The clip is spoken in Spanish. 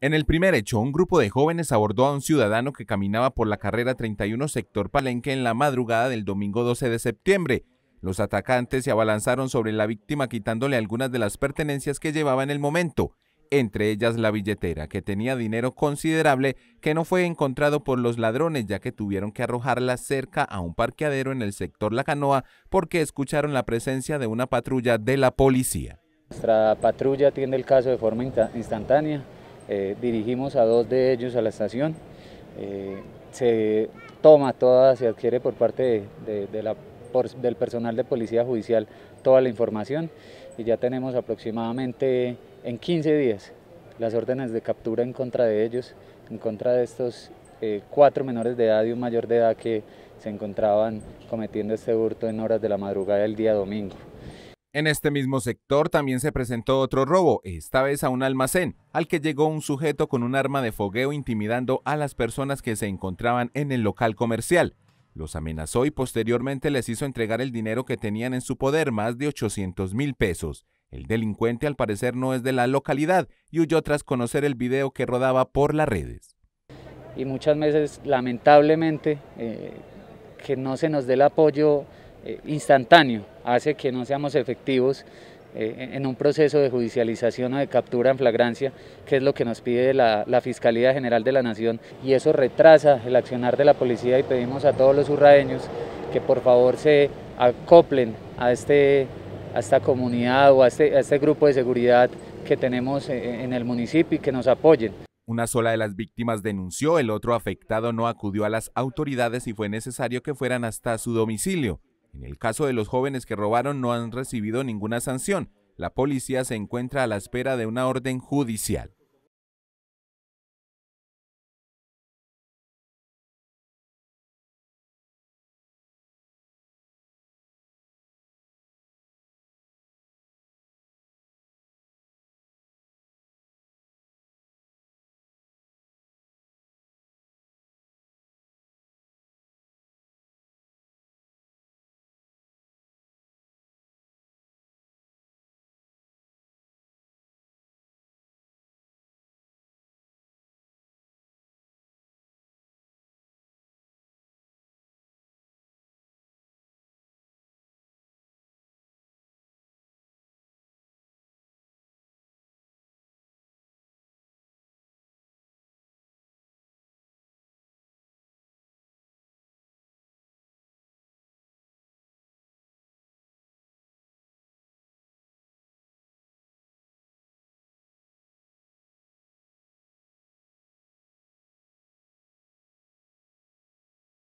En el primer hecho, un grupo de jóvenes abordó a un ciudadano que caminaba por la carrera 31 sector Palenque en la madrugada del domingo 12 de septiembre. Los atacantes se abalanzaron sobre la víctima quitándole algunas de las pertenencias que llevaba en el momento, entre ellas la billetera, que tenía dinero considerable que no fue encontrado por los ladrones ya que tuvieron que arrojarla cerca a un parqueadero en el sector La Canoa porque escucharon la presencia de una patrulla de la policía. Nuestra patrulla tiene el caso de forma instantánea eh, dirigimos a dos de ellos a la estación. Eh, se toma toda, se adquiere por parte del personal de policía judicial toda la información y ya tenemos aproximadamente en 15 días las órdenes de captura en contra de ellos, en contra de estos eh, cuatro menores de edad y un mayor de edad que se encontraban cometiendo este hurto en horas de la madrugada del día domingo. En este mismo sector también se presentó otro robo, esta vez a un almacén, al que llegó un sujeto con un arma de fogueo intimidando a las personas que se encontraban en el local comercial. Los amenazó y posteriormente les hizo entregar el dinero que tenían en su poder, más de 800 mil pesos. El delincuente al parecer no es de la localidad y huyó tras conocer el video que rodaba por las redes. Y muchas veces, lamentablemente, eh, que no se nos dé el apoyo eh, instantáneo, hace que no seamos efectivos eh, en un proceso de judicialización o de captura en flagrancia, que es lo que nos pide la, Fiscalía General de la Nación, y eso retrasa el accionar de la policía y pedimos a todos los urraeños que por favor se acoplen a, este, esta comunidad o a este, a este grupo de seguridad que tenemos eh, en el municipio y que nos apoyen. Una sola de las víctimas denunció, el otro afectado no acudió a las autoridades y fue necesario que fueran hasta su domicilio. En el caso de los jóvenes que robaron no han recibido ninguna sanción. La policía se encuentra a la espera de una orden judicial.